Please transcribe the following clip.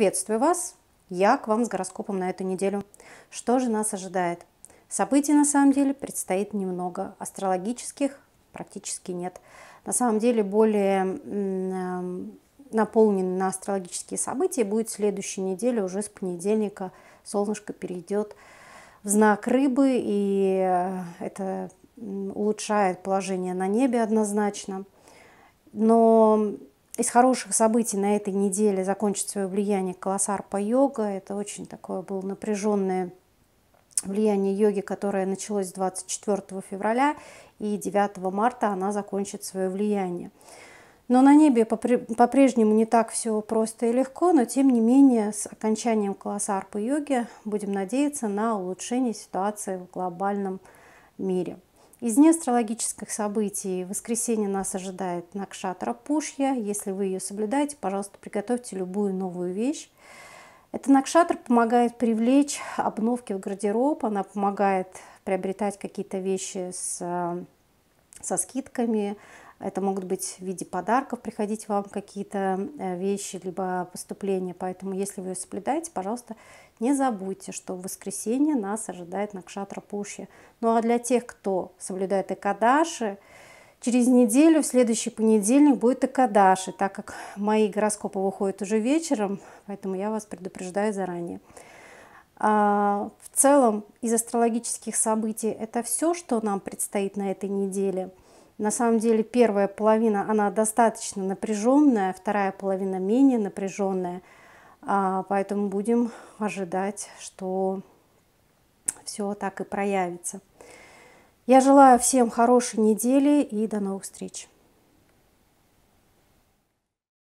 Приветствую вас! Я к вам с гороскопом на эту неделю. Что же нас ожидает? Событий на самом деле предстоит немного, астрологических практически нет. На самом деле более э, наполнен на астрологические события будет следующей неделе, уже с понедельника солнышко перейдет в знак рыбы, и э, это улучшает положение на небе однозначно. Но из хороших событий на этой неделе закончит свое влияние колосарпа йога. Это очень такое было напряженное влияние йоги, которое началось 24 февраля, и 9 марта она закончит свое влияние. Но на небе по-прежнему не так все просто и легко, но тем не менее с окончанием класса йоги будем надеяться на улучшение ситуации в глобальном мире. Из неастрологических событий в воскресенье нас ожидает Накшатра Пушья. Если вы ее соблюдаете, пожалуйста, приготовьте любую новую вещь. Эта Накшатра помогает привлечь обновки в гардероб, она помогает приобретать какие-то вещи с, э, со скидками, это могут быть в виде подарков приходить вам какие-то э, вещи, либо поступления. Поэтому, если вы ее соблюдаете, пожалуйста, не забудьте, что в воскресенье нас ожидает Накшатра Пуши. Ну а для тех, кто соблюдает Экадаши, через неделю, в следующий понедельник будет Экадаши, так как мои гороскопы выходят уже вечером, поэтому я вас предупреждаю заранее. А, в целом из астрологических событий это все, что нам предстоит на этой неделе – на самом деле первая половина, она достаточно напряженная, вторая половина менее напряженная. А, поэтому будем ожидать, что все так и проявится. Я желаю всем хорошей недели и до новых встреч.